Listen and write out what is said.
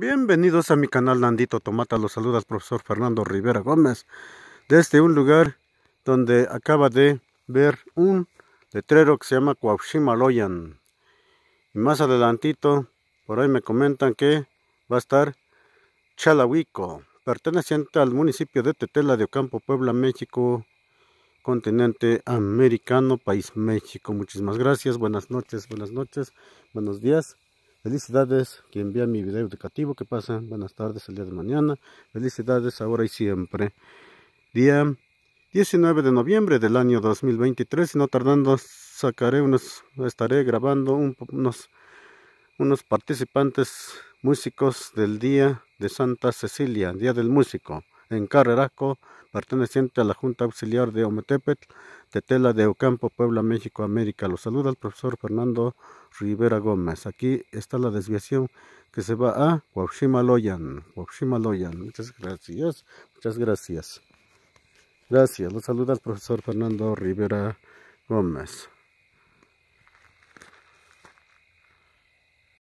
Bienvenidos a mi canal Nandito Tomata, los saluda el profesor Fernando Rivera Gómez desde un lugar donde acaba de ver un letrero que se llama Loyan y más adelantito por ahí me comentan que va a estar Chalahuico perteneciente al municipio de Tetela de Ocampo, Puebla, México continente americano, país México muchísimas gracias, buenas noches, buenas noches, buenos días Felicidades quien vea mi video educativo. que pasa? Buenas tardes el día de mañana. Felicidades ahora y siempre. Día 19 de noviembre del año 2023. Y no tardando sacaré unos, estaré grabando unos, unos participantes músicos del Día de Santa Cecilia, Día del Músico en Carreraco, perteneciente a la Junta Auxiliar de Ometepet Tetela de Ocampo, Puebla, México, América. Los saluda el profesor Fernando Rivera Gómez. Aquí está la desviación que se va a Guaximaloyan. Loyan. Muchas gracias. Muchas gracias. Gracias. Los saluda el profesor Fernando Rivera Gómez.